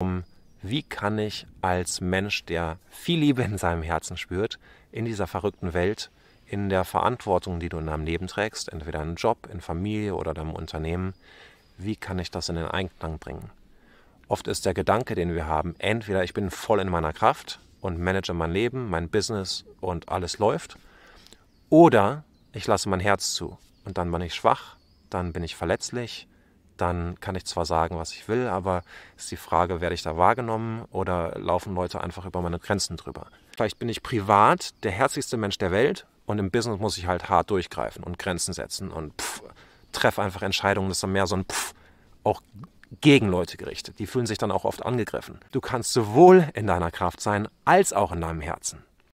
um, wie kann ich als Mensch, der viel Liebe in seinem Herzen spürt, in dieser verrückten Welt, in der Verantwortung, die du in deinem Leben trägst, entweder in Job, in Familie oder deinem Unternehmen, wie kann ich das in den Einklang bringen? Oft ist der Gedanke, den wir haben, entweder ich bin voll in meiner Kraft und manage mein Leben, mein Business und alles läuft, oder ich lasse mein Herz zu und dann bin ich schwach, dann bin ich verletzlich, dann kann ich zwar sagen, was ich will, aber ist die Frage, werde ich da wahrgenommen oder laufen Leute einfach über meine Grenzen drüber? Vielleicht bin ich privat der herzlichste Mensch der Welt und im Business muss ich halt hart durchgreifen und Grenzen setzen und treffe einfach Entscheidungen, das ist dann mehr so ein Pff, auch gegen Leute gerichtet. Die fühlen sich dann auch oft angegriffen. Du kannst sowohl in deiner Kraft sein als auch in deinem Herzen.